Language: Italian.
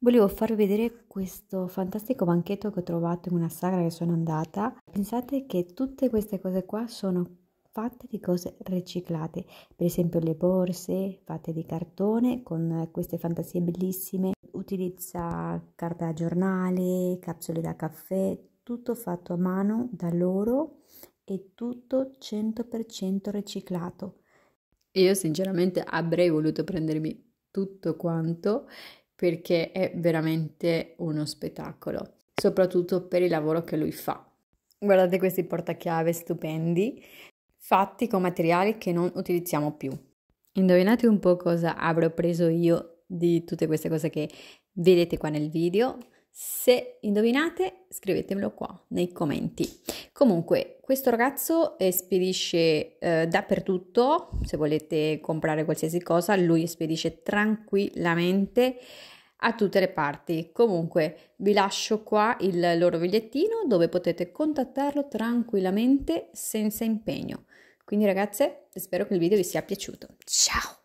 Volevo farvi vedere questo fantastico banchetto che ho trovato in una sagra che sono andata. Pensate che tutte queste cose qua sono fatte di cose riciclate, per esempio le borse fatte di cartone con queste fantasie bellissime, utilizza carta da giornale, capsule da caffè, tutto fatto a mano da loro e tutto 100% riciclato. Io sinceramente avrei voluto prendermi tutto quanto perché è veramente uno spettacolo, soprattutto per il lavoro che lui fa. Guardate questi portachiave stupendi, fatti con materiali che non utilizziamo più. Indovinate un po' cosa avrò preso io di tutte queste cose che vedete qua nel video. Se indovinate, scrivetemelo qua nei commenti. Comunque, questo ragazzo spedisce eh, dappertutto, se volete comprare qualsiasi cosa, lui spedisce tranquillamente a tutte le parti. Comunque, vi lascio qua il loro bigliettino dove potete contattarlo tranquillamente senza impegno. Quindi ragazze, spero che il video vi sia piaciuto. Ciao!